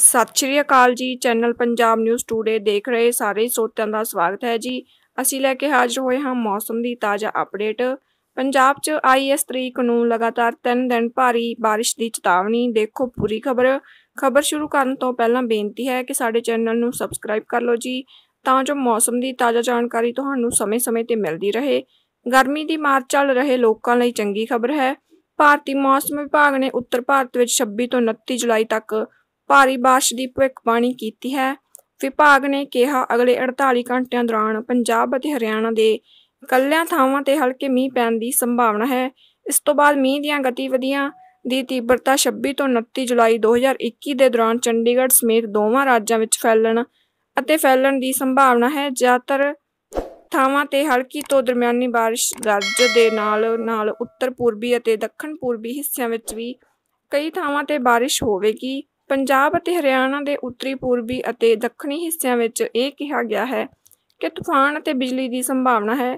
ਸਤਿ ਸ਼੍ਰੀ ਅਕਾਲ ਜੀ channel Punjab news today ਦੇਖ ਰਹੇ ਸਾਰੇ ਸੋਤਿਆਂ ਦਾ ਸਵਾਗਤ ਹੈ ਜੀ ਅਸੀਂ ਲੈ ਕੇ ਹਾਜ਼ਰ ਹੋਏ ਹਾਂ ਮੌਸਮ ਦੀ ਤਾਜ਼ਾ ਅਪਡੇਟ ਪੰਜਾਬ 'ਚ ਆਈ ਇਸ ਤਰੀਕ ਨੂੰ ਲਗਾਤਾਰ 3 ਦਿਨ ਭਾਰੀ بارش ਦੀ ਚੇਤਾਵਨੀ ਦੇਖੋ ਪੂਰੀ ਖਬਰ ਖਬਰ ਸ਼ੁਰੂ ਕਰਨ ਤੋਂ ਪਹਿਲਾਂ ਬੇਨਤੀ ਹੈ ਕਿ ਸਾਡੇ ਚੈਨਲ ਨੂੰ ਸਬਸਕ੍ਰਾਈਬ ਕਰ ਲਓ ਜੀ ਤਾਂ ਜੋ ਮੌਸਮ ਦੀ ਤਾਜ਼ਾ ਜਾਣਕਾਰੀ ਤੁਹਾਨੂੰ ਸਮੇਂ-ਸਮੇਂ ਤੇ ਮਿਲਦੀ ਰਹੇ ਗਰਮੀ ਦੀ ਮਾਰ ਚੱਲ ਰਹੇ ਲੋਕਾਂ ਲਈ ਚੰਗੀ ਖਬਰ ਹੈ ਭਾਰਤੀ ਮੌਸਮ ਵਿਭਾਗ ਨੇ ਉੱਤਰ ਭਾਰਤ ਵਿੱਚ 26 ਤੋਂ 29 ਜੁਲਾਈ ਤੱਕ ਭਾਰੀ ਬਾਰਿਸ਼ ਦੀ ਭਵਿੱਖਬਾਣੀ ਕੀਤੀ ਹੈ ਵਿਭਾਗ ਨੇ ਕਿਹਾ ਅਗਲੇ 48 ਘੰਟਿਆਂ ਦੌਰਾਨ ਪੰਜਾਬ ਅਤੇ ਹਰਿਆਣਾ ਦੇ ਕੱਲਿਆਂ ਥਾਵਾਂ ਤੇ ਹਲਕੇ ਮੀਂਹ ਪੈਣ ਦੀ ਸੰਭਾਵਨਾ ਹੈ ਇਸ ਤੋਂ ਬਾਅਦ ਮੀਂਹ ਦੀਆਂ ਗਤੀਵਿਧੀਆਂ ਦੀ ਤੀਬਰਤਾ 26 ਤੋਂ 29 ਜੁਲਾਈ 2021 ਦੇ ਦੌਰਾਨ ਚੰਡੀਗੜ੍ਹ ਸਮੇਤ ਦੋਵਾਂ ਰਾਜਾਂ ਵਿੱਚ ਫੈਲਣ ਅਤੇ ਫੈਲਣ ਦੀ ਸੰਭਾਵਨਾ ਹੈ ਜ਼ਿਆਦਾਤਰ ਥਾਵਾਂ ਤੇ ਹਲਕੀ ਤੋਂ ਦਰਮਿਆਨੀ ਬਾਰਿਸ਼ ਰਾਜ ਦੇ ਨਾਲ ਨਾਲ ਉੱਤਰ ਪੂਰਬੀ ਅਤੇ ਦੱਖਣ ਪੂਰਬੀ ਹਿੱਸਿਆਂ ਵਿੱਚ ਵੀ ਕਈ ਥਾਵਾਂ ਤੇ ਬਾਰਿਸ਼ ਹੋਵੇਗੀ ਪੰਜਾਬ ਅਤੇ ਹਰਿਆਣਾ ਦੇ ਉੱਤਰੀ ਪੂਰਬੀ ਅਤੇ ਦੱਖਣੀ ਹਿੱਸਿਆਂ ਵਿੱਚ ਇਹ ਕਿਹਾ ਗਿਆ ਹੈ ਕਿ ਤੂਫਾਨ ਅਤੇ ਬਿਜਲੀ ਦੀ ਸੰਭਾਵਨਾ ਹੈ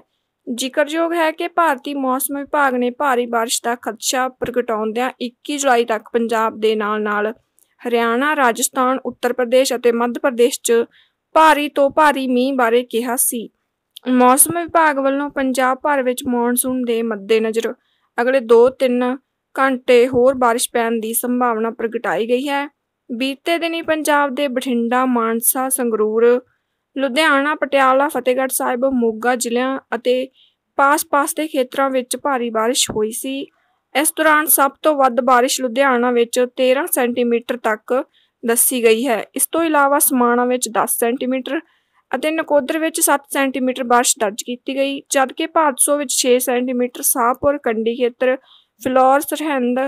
ਜ਼ਿਕਰਯੋਗ ਹੈ ਕਿ ਭਾਰਤੀ ਮੌਸਮ ਵਿਭਾਗ ਨੇ ਭਾਰੀ بارش ਦਾ ਖਦਸ਼ਾ ਪ੍ਰਗਟਾਉਂਦਿਆਂ 21 ਜੁਲਾਈ ਤੱਕ ਪੰਜਾਬ ਦੇ ਨਾਲ-ਨਾਲ ਹਰਿਆਣਾ, ਰਾਜਸਥਾਨ, ਉੱਤਰ ਪ੍ਰਦੇਸ਼ ਅਤੇ ਮੱਧ ਪ੍ਰਦੇਸ਼ 'ਚ ਭਾਰੀ ਤੋਂ ਭਾਰੀ ਮੀਂਹ ਬਾਰੇ ਕਿਹਾ ਸੀ। ਮੌਸਮ ਵਿਭਾਗ ਵੱਲੋਂ ਪੰਜਾਬ ਭਰ ਵਿੱਚ ਮੌਨਸੂਨ ਦੇ ਮੱਦੇਨਜ਼ਰ ਅਗਲੇ 2-3 ਘੰਟੇ ਹੋਰ بارش ਪੈਣ ਦੀ ਸੰਭਾਵਨਾ ਪ੍ਰਗਟਾਈ ਗਈ ਹੈ। ਬੀਤੇ ਦਿਨੀ ਪੰਜਾਬ ਦੇ ਬਠਿੰਡਾ ਮਾਨਸਾ ਸੰਗਰੂਰ ਲੁਧਿਆਣਾ ਪਟਿਆਲਾ ਫਤਿਹਗੜ੍ਹ ਸਾਹਿਬ ਮੋਗਾ ਜ਼ਿਲ੍ਹਿਆਂ ਅਤੇ ਪਾਸ-ਪਾਸ ਦੇ ਖੇਤਰਾਂ ਵਿੱਚ ਭਾਰੀ بارش ਹੋਈ ਸੀ ਇਸ ਦੌਰਾਨ ਸਭ ਤੋਂ ਵੱਧ بارش ਲੁਧਿਆਣਾ ਵਿੱਚ 13 ਸੈਂਟੀਮੀਟਰ ਤੱਕ ਦੱਸੀ ਗਈ ਹੈ ਇਸ ਤੋਂ ਇਲਾਵਾ ਸਮਾਣਾ ਵਿੱਚ 10 ਸੈਂਟੀਮੀਟਰ ਅਤੇ ਨਕੋਦਰ ਵਿੱਚ 7 ਸੈਂਟੀਮੀਟਰ بارش ਦਰਜ ਕੀਤੀ ਗਈ ਜਦਕਿ ਭਾਦਸੋ ਵਿੱਚ 6 ਸੈਂਟੀਮੀਟਰ ਸਾਹਪੁਰ ਕੰਡੀ ਖੇਤਰ ਫਲੋਰ ਸਰਹੰਦ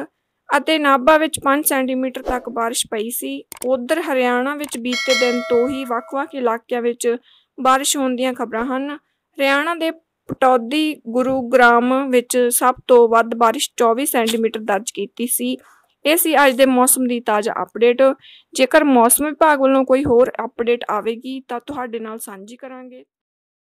ਅਤੇ ਨਾਭਾ ਵਿੱਚ 5 ਸੈਂਟੀਮੀਟਰ ਤੱਕ بارش ਪਈ ਸੀ ਉਧਰ ਹਰਿਆਣਾ ਵਿੱਚ ਬੀਤੇ ਦਿਨ ਤੋਂ ਹੀ ਵੱਖ-ਵੱਖ ਇਲਾਕਿਆਂ ਵਿੱਚ بارش ਹੋਣ ਦੀਆਂ ਖਬਰਾਂ ਹਨ ਹਰਿਆਣਾ ਦੇ ਪਟੌਦੀ ਗੁਰੂਗ੍ਰਾਮ ਵਿੱਚ ਸਭ ਤੋਂ ਵੱਧ بارش 24 ਸੈਂਟੀਮੀਟਰ ਦਰਜ ਕੀਤੀ ਸੀ ਇਹ ਸੀ ਅੱਜ ਦੇ ਮੌਸਮ ਦੀ ਤਾਜ਼ਾ ਅਪਡੇਟ ਜੇਕਰ ਮੌਸਮ ਵਿਭਾਗ ਵੱਲੋਂ ਕੋਈ ਹੋਰ ਅਪਡੇਟ ਆਵੇਗੀ ਤਾਂ ਤੁਹਾਡੇ ਨਾਲ ਸਾਂਝੀ ਕਰਾਂਗੇ